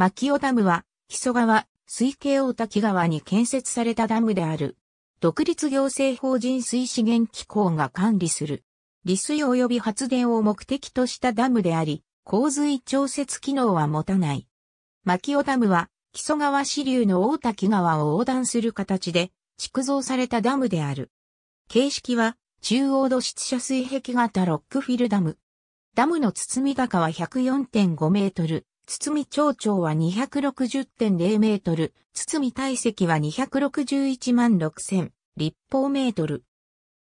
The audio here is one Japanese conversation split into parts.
マキオダムは、木曽川、水系大滝川に建設されたダムである。独立行政法人水資源機構が管理する。利水及び発電を目的としたダムであり、洪水調節機能は持たない。マキオダムは、木曽川支流の大滝川を横断する形で、築造されたダムである。形式は、中央土質遮水壁型ロックフィルダム。ダムの包み高は104.5メートル、堤町長は260.0メートル、堤体積は261万6000立方メートル。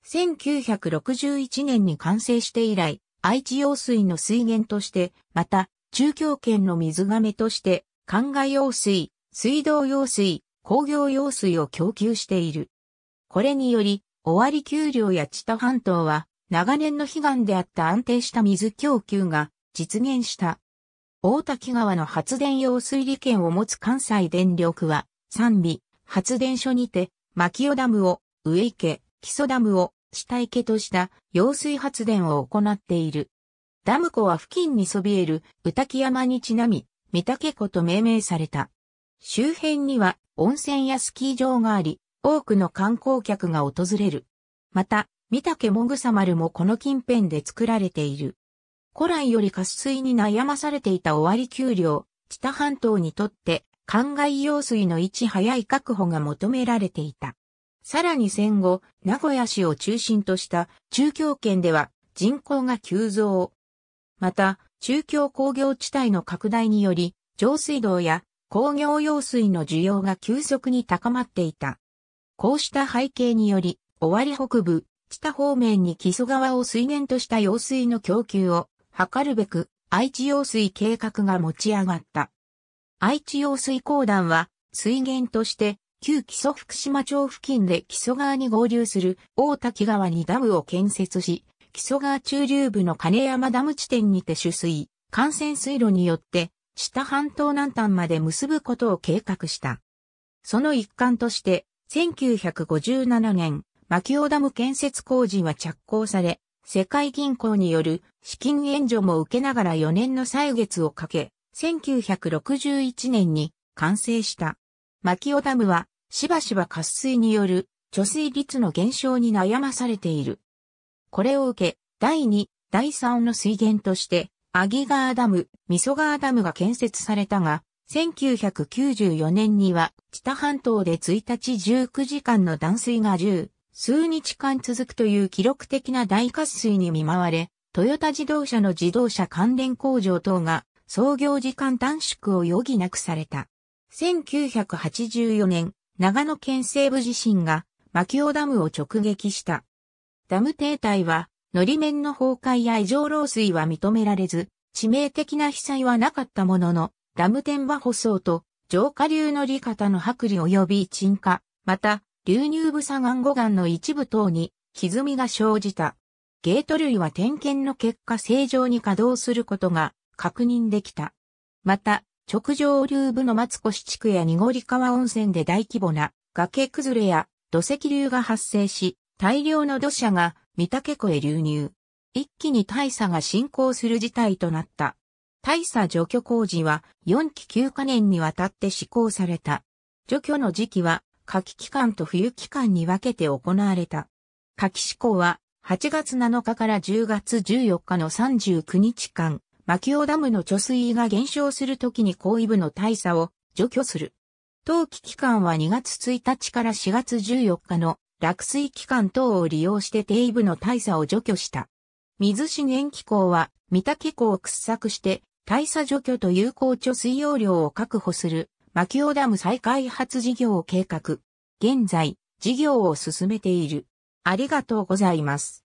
1961年に完成して以来、愛知用水の水源として、また、中京圏の水亀として、灌漑用水、水道用水、工業用水を供給している。これにより、尾張丘陵や千田半島は、長年の悲願であった安定した水供給が実現した。大滝川の発電用水利権を持つ関西電力は、三尾、発電所にて、牧尾ダムを、上池、木曽ダムを、下池とした用水発電を行っている。ダム湖は付近にそびえる、宇滝山にちなみ、三竹湖と命名された。周辺には温泉やスキー場があり、多くの観光客が訪れる。また、三竹もぐさ丸もこの近辺で作られている。古来より渇水に悩まされていた尾張丘陵、知多半島にとって、灌漑用水の位置早い確保が求められていた。さらに戦後、名古屋市を中心とした中京圏では人口が急増。また、中京工業地帯の拡大により、上水道や工業用水の需要が急速に高まっていた。こうした背景により、尾張北部、北方面に木曽川を水源とした用水の供給を図るべく、愛知用水計画が持ち上がった。愛知用水公団は、水源として、旧木曽福島町付近で木曽川に合流する大滝川にダムを建設し、木曽川中流部の金山ダム地点にて取水、幹線水路によって、下半島南端まで結ぶことを計画した。その一環として、1957年、牧尾ダム建設工事は着工され、世界銀行による資金援助も受けながら4年の歳月をかけ、1961年に完成した。牧尾ダムはしばしば渇水による貯水率の減少に悩まされている。これを受け、第2、第3の水源として、アギガーダム、ミソガーダムが建設されたが、1994年には、北半島で1日19時間の断水が10数日間続くという記録的な大渇水に見舞われ、トヨタ自動車の自動車関連工場等が創業時間短縮を余儀なくされた。1984年、長野県西部地震が牧尾ダムを直撃した。ダム停滞は、のり面の崩壊や異常漏水は認められず、致命的な被災はなかったものの、ダム天は舗装と上下流の利方の剥離及び沈下、また流入部左眼護岩の一部等に歪みが生じた。ゲート類は点検の結果正常に稼働することが確認できた。また、直上流部の松越地区や濁川温泉で大規模な崖崩れや土石流が発生し、大量の土砂が三竹湖へ流入。一気に大佐が進行する事態となった。大佐除去工事は4期9カ年にわたって施行された。除去の時期は夏季期間と冬期間に分けて行われた。夏季施行は8月7日から10月14日の39日間、キ尾ダムの貯水位が減少するときに後位部の大差を除去する。冬季期間は2月1日から4月14日の落水期間等を利用して低位部の大差を除去した。水資源機構は、三滝港を掘削して、大差除去と有効貯水容量を確保するマキオダム再開発事業を計画。現在、事業を進めている。ありがとうございます。